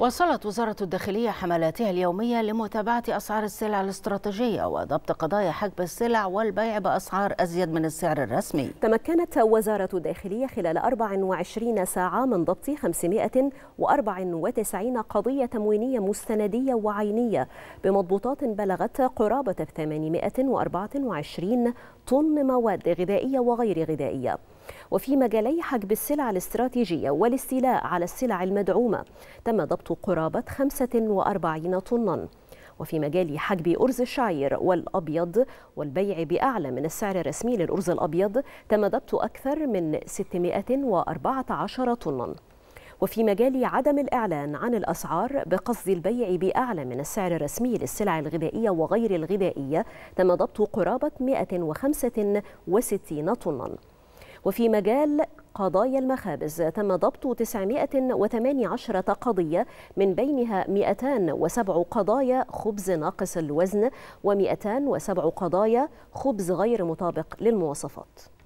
واصلت وزارة الداخلية حملاتها اليومية لمتابعة أسعار السلع الاستراتيجية وضبط قضايا حجب السلع والبيع بأسعار أزيد من السعر الرسمي تمكنت وزارة الداخلية خلال 24 ساعة من ضبط 594 قضية تموينية مستندية وعينية بمضبوطات بلغت قرابة 824 طن مواد غذائية وغير غذائية وفي مجالي حجب السلع الاستراتيجية والاستيلاء على السلع المدعومة تم ضبط قرابة 45 طناً وفي مجال حجب أرز الشعير والأبيض والبيع بأعلى من السعر الرسمي للأرز الأبيض تم ضبط أكثر من 614 طناً وفي مجال عدم الإعلان عن الأسعار بقصد البيع بأعلى من السعر الرسمي للسلع الغذائية وغير الغذائية تم ضبط قرابة 165 طناً وفي مجال قضايا المخابز تم ضبط 918 قضية من بينها 207 قضايا خبز ناقص الوزن و207 قضايا خبز غير مطابق للمواصفات